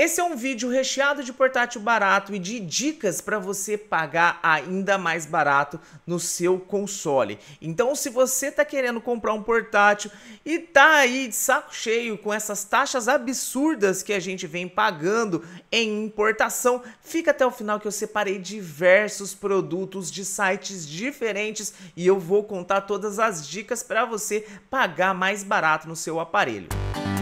Esse é um vídeo recheado de portátil barato e de dicas para você pagar ainda mais barato no seu console. Então, se você está querendo comprar um portátil e tá aí de saco cheio com essas taxas absurdas que a gente vem pagando em importação, fica até o final que eu separei diversos produtos de sites diferentes e eu vou contar todas as dicas para você pagar mais barato no seu aparelho. Música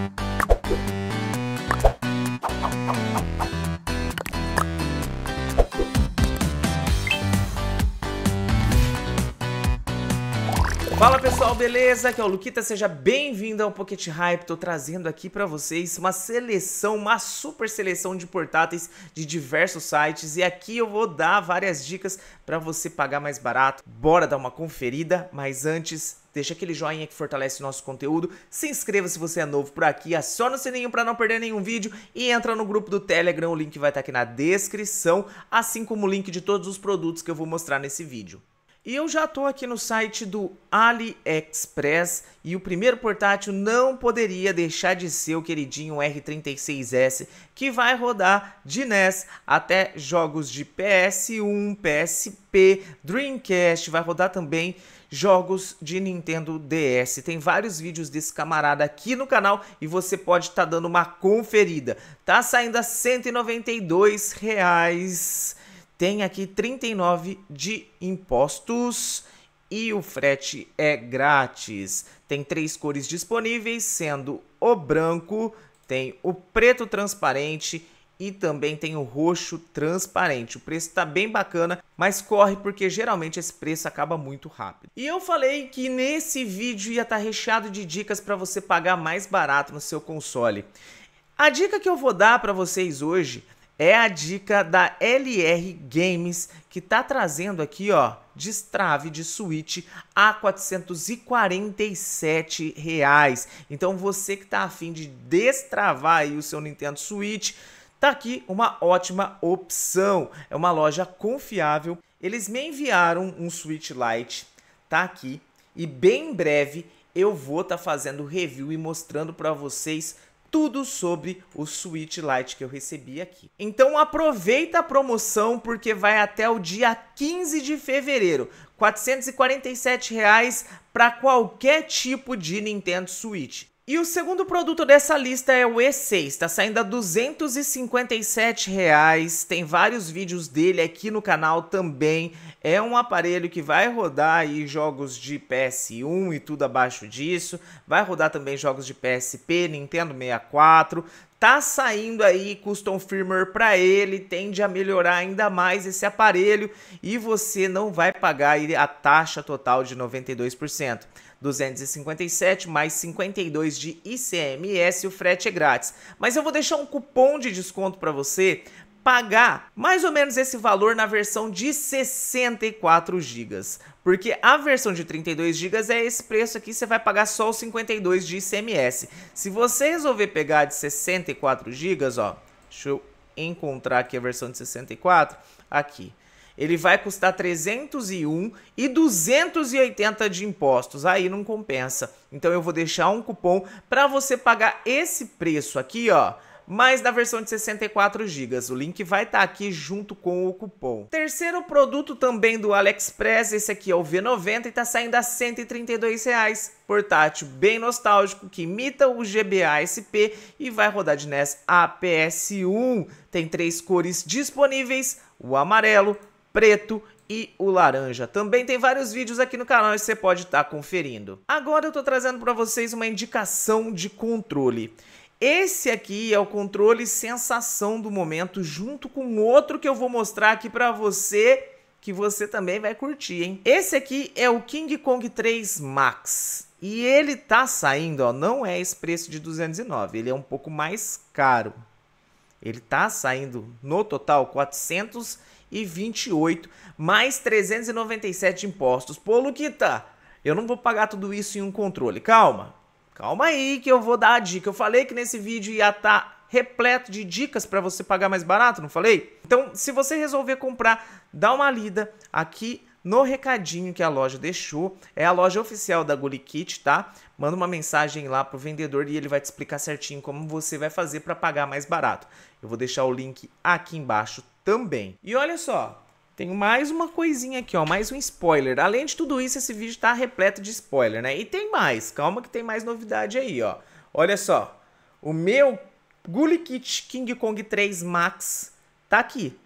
Fala pessoal, beleza? Aqui é o Luquita, seja bem-vindo ao Pocket Hype. Tô trazendo aqui para vocês uma seleção, uma super seleção de portáteis de diversos sites e aqui eu vou dar várias dicas para você pagar mais barato. Bora dar uma conferida, mas antes deixa aquele joinha que fortalece o nosso conteúdo, se inscreva se você é novo por aqui, aciona o sininho para não perder nenhum vídeo e entra no grupo do Telegram, o link vai estar tá aqui na descrição, assim como o link de todos os produtos que eu vou mostrar nesse vídeo. E eu já estou aqui no site do AliExpress e o primeiro portátil não poderia deixar de ser o queridinho R36S, que vai rodar de NES até jogos de PS1, PSP, Dreamcast, vai rodar também jogos de Nintendo DS. Tem vários vídeos desse camarada aqui no canal e você pode estar tá dando uma conferida. Tá saindo a R$ 192 tem aqui 39 de impostos e o frete é grátis. Tem três cores disponíveis, sendo o branco, tem o preto transparente e também tem o roxo transparente. O preço está bem bacana, mas corre porque geralmente esse preço acaba muito rápido. E eu falei que nesse vídeo ia estar tá recheado de dicas para você pagar mais barato no seu console. A dica que eu vou dar para vocês hoje é a dica da LR Games que tá trazendo aqui, ó, destrave de Switch a 447 reais. Então você que tá afim de destravar aí o seu Nintendo Switch, tá aqui uma ótima opção. É uma loja confiável. Eles me enviaram um Switch Lite, tá aqui, e bem em breve eu vou estar tá fazendo review e mostrando para vocês tudo sobre o Switch Lite que eu recebi aqui. Então aproveita a promoção porque vai até o dia 15 de fevereiro. R$ reais para qualquer tipo de Nintendo Switch. E o segundo produto dessa lista é o E6, está saindo a R$ 257, reais. tem vários vídeos dele aqui no canal também. É um aparelho que vai rodar aí jogos de PS1 e tudo abaixo disso, vai rodar também jogos de PSP, Nintendo 64, tá saindo aí custom firmware para ele, tende a melhorar ainda mais esse aparelho e você não vai pagar a taxa total de 92%. 257 mais 52 de ICMS, o frete é grátis. Mas eu vou deixar um cupom de desconto para você pagar mais ou menos esse valor na versão de 64 GB. Porque a versão de 32 GB é esse preço aqui, você vai pagar só os 52 de ICMS. Se você resolver pegar de 64 GB, ó, deixa eu encontrar aqui a versão de 64, aqui ele vai custar 301 e 280 de impostos. Aí não compensa. Então eu vou deixar um cupom para você pagar esse preço aqui, ó, mas na versão de 64 GB. O link vai estar tá aqui junto com o cupom. Terceiro produto também do AliExpress, esse aqui é o V90 e está saindo a R$ 132. Reais. Portátil bem nostálgico que imita o GBA SP e vai rodar de NES aps 1 Tem três cores disponíveis: o amarelo, preto e o laranja. Também tem vários vídeos aqui no canal e você pode estar tá conferindo. Agora eu estou trazendo para vocês uma indicação de controle. Esse aqui é o controle sensação do momento, junto com outro que eu vou mostrar aqui para você, que você também vai curtir, hein? Esse aqui é o King Kong 3 Max. E ele tá saindo, ó, não é esse preço de 209, ele é um pouco mais caro. Ele tá saindo no total 428 mais 397 impostos. Pô, Luquita, eu não vou pagar tudo isso em um controle. Calma. Calma aí que eu vou dar a dica. Eu falei que nesse vídeo ia estar tá repleto de dicas para você pagar mais barato, não falei? Então, se você resolver comprar, dá uma lida aqui no recadinho que a loja deixou. É a loja oficial da Gully Kit, tá? Manda uma mensagem lá pro vendedor e ele vai te explicar certinho como você vai fazer para pagar mais barato. Eu vou deixar o link aqui embaixo também. E olha só, tem mais uma coisinha aqui, ó, mais um spoiler. Além de tudo isso, esse vídeo está repleto de spoiler, né? E tem mais, calma que tem mais novidade aí, ó. Olha só, o meu Gully Kit King Kong 3 Max tá aqui.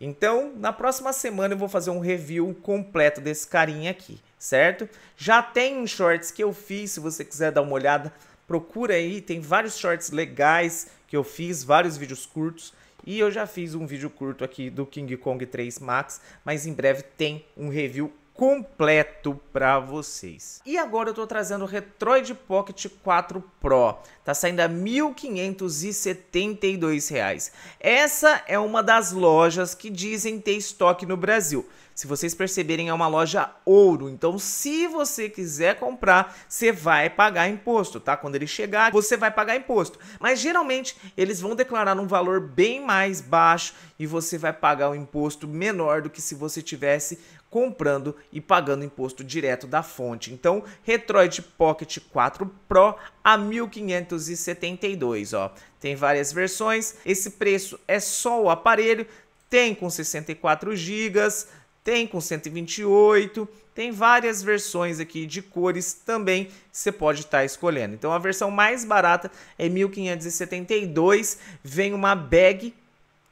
Então, na próxima semana eu vou fazer um review completo desse carinha aqui, certo? Já tem um shorts que eu fiz, se você quiser dar uma olhada, procura aí, tem vários shorts legais que eu fiz, vários vídeos curtos. E eu já fiz um vídeo curto aqui do King Kong 3 Max, mas em breve tem um review completo para vocês. E agora eu estou trazendo o Retroid Pocket 4 Pro, tá saindo a R$ 1.572. Essa é uma das lojas que dizem ter estoque no Brasil. Se vocês perceberem, é uma loja ouro. Então, se você quiser comprar, você vai pagar imposto, tá? Quando ele chegar, você vai pagar imposto. Mas geralmente eles vão declarar um valor bem mais baixo e você vai pagar um imposto menor do que se você tivesse comprando e pagando imposto direto da fonte. Então, Retroid Pocket 4 Pro a 1572, ó. Tem várias versões. Esse preço é só o aparelho, tem com 64 GB, tem com 128, tem várias versões aqui de cores também você pode estar tá escolhendo. Então a versão mais barata é 1572, vem uma bag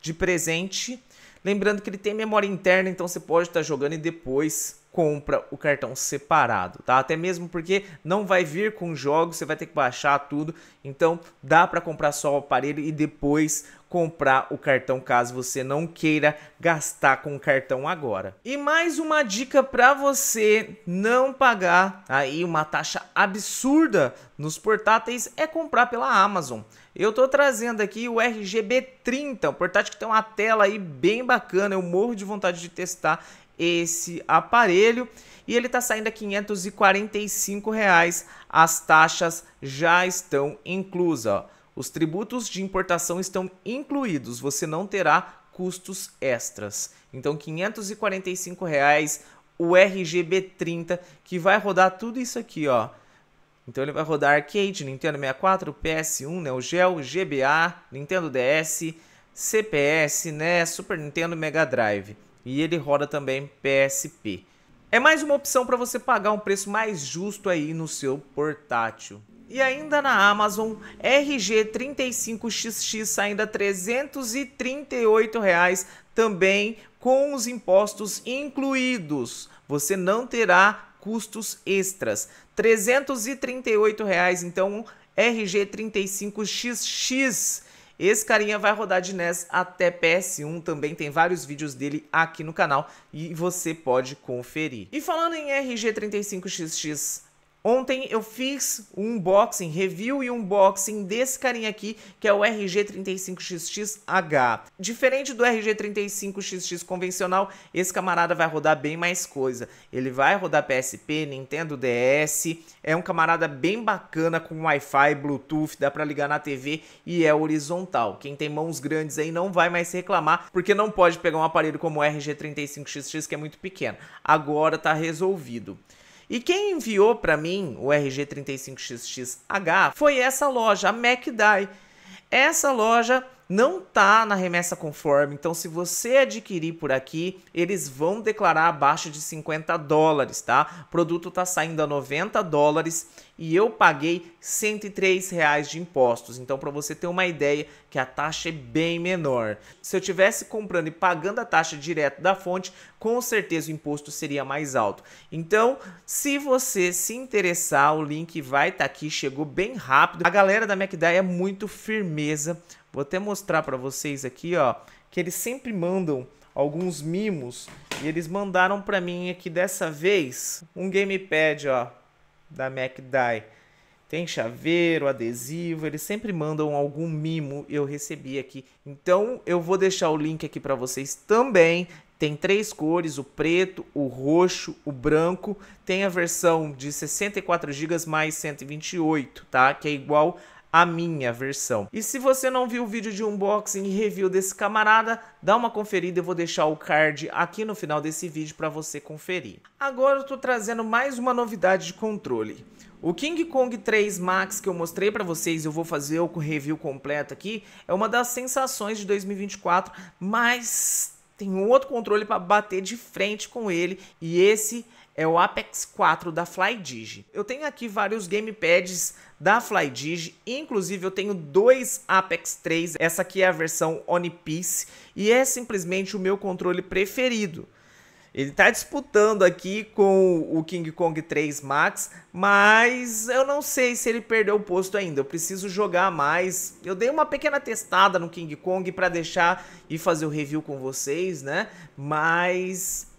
de presente Lembrando que ele tem memória interna, então você pode estar jogando e depois compra o cartão separado, tá? Até mesmo porque não vai vir com jogos, você vai ter que baixar tudo, então dá para comprar só o aparelho e depois comprar o cartão caso você não queira gastar com o cartão agora. E mais uma dica para você não pagar aí uma taxa absurda nos portáteis é comprar pela Amazon. Eu estou trazendo aqui o RGB30, um portátil que tem uma tela aí bem bacana, eu morro de vontade de testar esse aparelho e ele está saindo a 545 reais. As taxas já estão inclusas. Os tributos de importação estão incluídos. Você não terá custos extras. Então, 545 reais o RGB 30 que vai rodar tudo isso aqui, ó. Então ele vai rodar arcade, Nintendo 64, PS1, Neo Geo, GBA, Nintendo DS, CPS, né, Super Nintendo, Mega Drive. E ele roda também PSP. É mais uma opção para você pagar um preço mais justo aí no seu portátil. E ainda na Amazon, RG35XX saindo R$ 338, reais, também com os impostos incluídos. Você não terá custos extras. R$ 338,00, reais, então RG35XX. Esse carinha vai rodar de NES até PS1 também, tem vários vídeos dele aqui no canal e você pode conferir. E falando em RG35XX Ontem eu fiz um unboxing, review e unboxing desse carinha aqui, que é o RG35XXH. Diferente do RG35XX convencional, esse camarada vai rodar bem mais coisa. Ele vai rodar PSP, Nintendo DS, é um camarada bem bacana com Wi-Fi, Bluetooth, dá para ligar na TV e é horizontal. Quem tem mãos grandes aí não vai mais reclamar, porque não pode pegar um aparelho como o RG35XX que é muito pequeno. Agora tá resolvido. E quem enviou para mim o RG35XXH foi essa loja, a MacDye. Essa loja não tá na remessa conforme. Então, se você adquirir por aqui, eles vão declarar abaixo de 50 dólares, tá? O produto tá saindo a 90 dólares e eu paguei 103 reais de impostos. Então, para você ter uma ideia que a taxa é bem menor. Se eu tivesse comprando e pagando a taxa direto da fonte, com certeza o imposto seria mais alto. Então, se você se interessar, o link vai estar tá aqui, chegou bem rápido. A galera da MacDai é muito firmeza Vou até mostrar para vocês aqui, ó, que eles sempre mandam alguns mimos e eles mandaram para mim aqui dessa vez um gamepad, ó, da MacDai. Tem chaveiro, adesivo, eles sempre mandam algum mimo, eu recebi aqui. Então eu vou deixar o link aqui para vocês também. Tem três cores, o preto, o roxo, o branco. Tem a versão de 64 GB mais 128, tá? Que é igual a minha versão. E se você não viu o vídeo de unboxing e review desse camarada, dá uma conferida, eu vou deixar o card aqui no final desse vídeo para você conferir. Agora eu tô trazendo mais uma novidade de controle. O King Kong 3 Max que eu mostrei para vocês, eu vou fazer o review completo aqui, é uma das sensações de 2024, mas tem um outro controle para bater de frente com ele e esse é o Apex 4 da FlyDigi. Eu tenho aqui vários gamepads da FlyDigi. Inclusive, eu tenho dois Apex 3. Essa aqui é a versão One Piece e é simplesmente o meu controle preferido. Ele está disputando aqui com o King Kong 3 Max, mas eu não sei se ele perdeu o posto ainda. Eu preciso jogar mais. Eu dei uma pequena testada no King Kong para deixar e fazer o review com vocês, né? Mas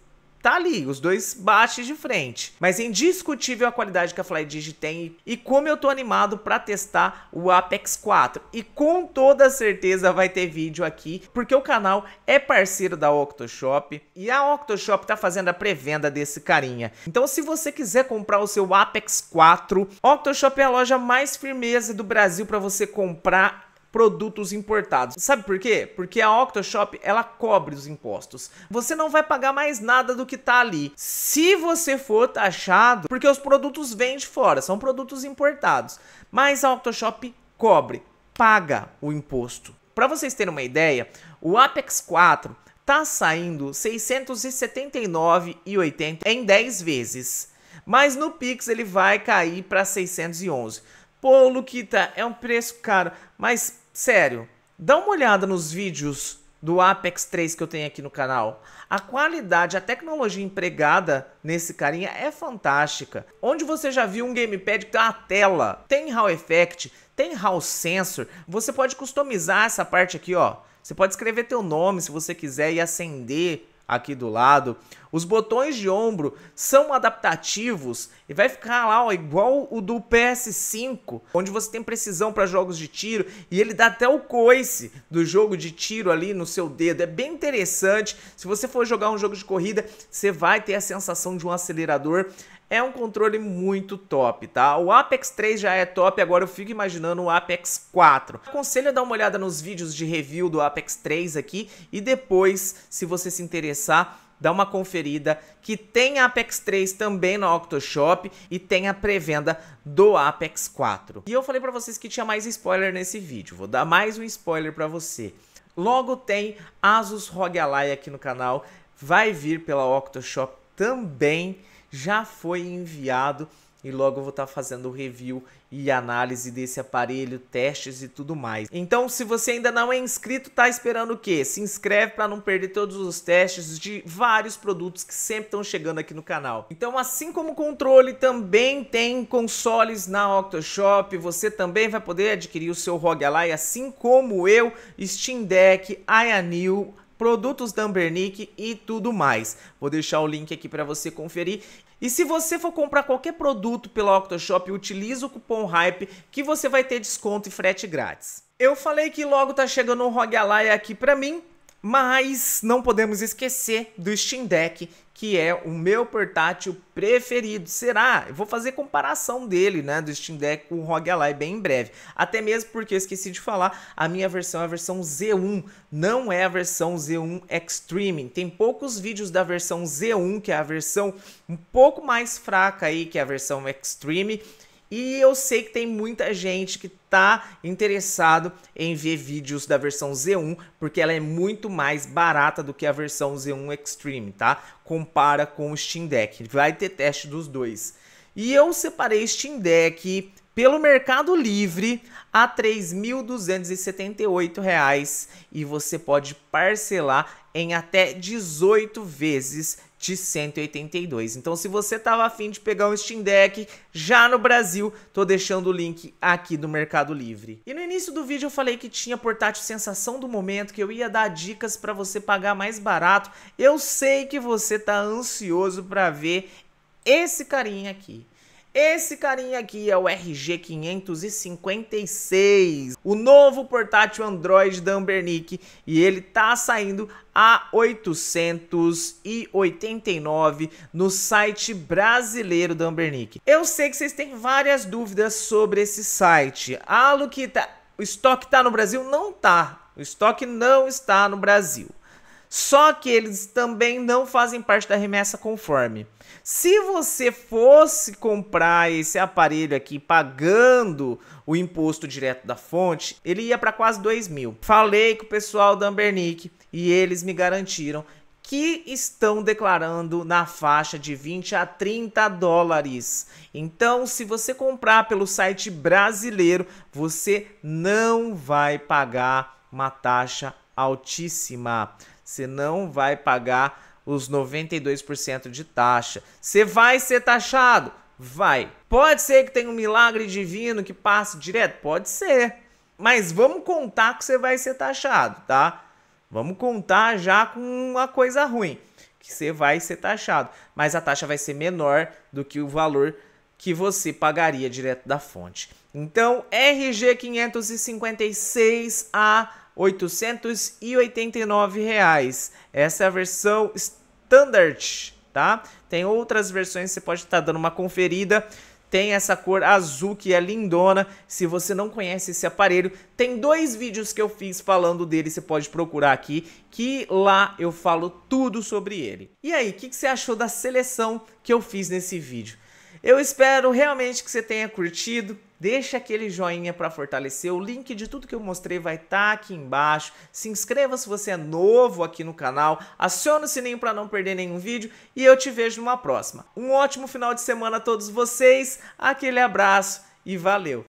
tá ali, os dois baixos de frente. Mas é indiscutível a qualidade que a FlyDigi tem e como eu tô animado para testar o Apex 4. E com toda certeza vai ter vídeo aqui, porque o canal é parceiro da Octoshop e a Octoshop tá fazendo a pré-venda desse carinha. Então se você quiser comprar o seu Apex 4, Octoshop é a loja mais firmeza do Brasil para você comprar produtos importados. Sabe por quê? Porque a Octoshop, ela cobre os impostos. Você não vai pagar mais nada do que tá ali. Se você for taxado, porque os produtos vêm de fora, são produtos importados. Mas a Octoshop cobre, paga o imposto. Para vocês terem uma ideia, o Apex 4 tá saindo 679,80 em 10 vezes. Mas no Pix ele vai cair para 611. Pô, Luquita, é um preço caro, mas sério, dá uma olhada nos vídeos do Apex 3 que eu tenho aqui no canal. A qualidade, a tecnologia empregada nesse carinha é fantástica. Onde você já viu um gamepad que tem uma tela, tem Hall Effect, tem Hall Sensor, você pode customizar essa parte aqui, ó. Você pode escrever teu nome se você quiser e acender aqui do lado. Os botões de ombro são adaptativos e vai ficar lá ó, igual o do PS5, onde você tem precisão para jogos de tiro e ele dá até o coice do jogo de tiro ali no seu dedo. É bem interessante. Se você for jogar um jogo de corrida, você vai ter a sensação de um acelerador é um controle muito top, tá? O Apex 3 já é top, agora eu fico imaginando o Apex 4. Aconselho a dar uma olhada nos vídeos de review do Apex 3 aqui e depois, se você se interessar, dá uma conferida que tem Apex 3 também na Octoshop e tem a pré-venda do Apex 4. E eu falei para vocês que tinha mais spoiler nesse vídeo, vou dar mais um spoiler para você. Logo tem Asus ROG Ally aqui no canal, vai vir pela Octoshop também já foi enviado e logo eu vou estar tá fazendo review e análise desse aparelho, testes e tudo mais. Então, se você ainda não é inscrito, tá esperando o quê? Se inscreve para não perder todos os testes de vários produtos que sempre estão chegando aqui no canal. Então, assim como o controle, também tem consoles na Octoshop, você também vai poder adquirir o seu ROG Ally, assim como eu, Steam Deck, Ionil, produtos da Ambernic e tudo mais. Vou deixar o link aqui para você conferir. E se você for comprar qualquer produto pela Octoshop, utilize o cupom HYPE que você vai ter desconto e frete grátis. Eu falei que logo tá chegando um Rogue Ally aqui para mim, mas não podemos esquecer do Steam Deck, que é o meu portátil preferido. Será? Eu vou fazer comparação dele, né, do Steam Deck com o ROG Ally bem em breve. Até mesmo porque eu esqueci de falar, a minha versão é a versão Z1, não é a versão Z1 Extreme. Tem poucos vídeos da versão Z1, que é a versão um pouco mais fraca aí que é a versão Extreme e eu sei que tem muita gente que tá interessado em ver vídeos da versão Z1, porque ela é muito mais barata do que a versão Z1 Extreme, tá? Compara com o Steam Deck. Vai ter teste dos dois. E eu separei Steam Deck pelo Mercado Livre a R$ reais e você pode parcelar em até 18 vezes de 182. Então, se você estava afim de pegar um Steam Deck já no Brasil, tô deixando o link aqui do Mercado Livre. E no início do vídeo eu falei que tinha portátil sensação do momento, que eu ia dar dicas para você pagar mais barato. Eu sei que você tá ansioso para ver esse carinha aqui. Esse carinha aqui é o RG556, o novo portátil Android da Ambernic e ele tá saindo a 889 no site brasileiro da Ambernic. Eu sei que vocês têm várias dúvidas sobre esse site. Ah, Luquita, o estoque tá no Brasil? Não tá. O estoque não está no Brasil. Só que eles também não fazem parte da remessa conforme. Se você fosse comprar esse aparelho aqui pagando o imposto direto da fonte, ele ia para quase 2 mil. Falei com o pessoal da Ambernick e eles me garantiram que estão declarando na faixa de 20 a 30 dólares. Então, se você comprar pelo site brasileiro, você não vai pagar uma taxa altíssima. Você não vai pagar os 92% de taxa. Você vai ser taxado? Vai. Pode ser que tenha um milagre divino que passe direto? Pode ser. Mas vamos contar que você vai ser taxado, tá? Vamos contar já com uma coisa ruim, que você vai ser taxado, mas a taxa vai ser menor do que o valor que você pagaria direto da fonte. Então, RG 556A 889 reais. Essa é a versão standard, tá? Tem outras versões, você pode estar tá dando uma conferida. Tem essa cor azul que é lindona. Se você não conhece esse aparelho, tem dois vídeos que eu fiz falando dele, você pode procurar aqui, que lá eu falo tudo sobre ele. E aí, o que, que você achou da seleção que eu fiz nesse vídeo? Eu espero realmente que você tenha curtido. Deixa aquele joinha para fortalecer. O link de tudo que eu mostrei vai estar tá aqui embaixo. Se inscreva se você é novo aqui no canal. Aciona o sininho para não perder nenhum vídeo e eu te vejo numa próxima. Um ótimo final de semana a todos vocês. Aquele abraço e valeu.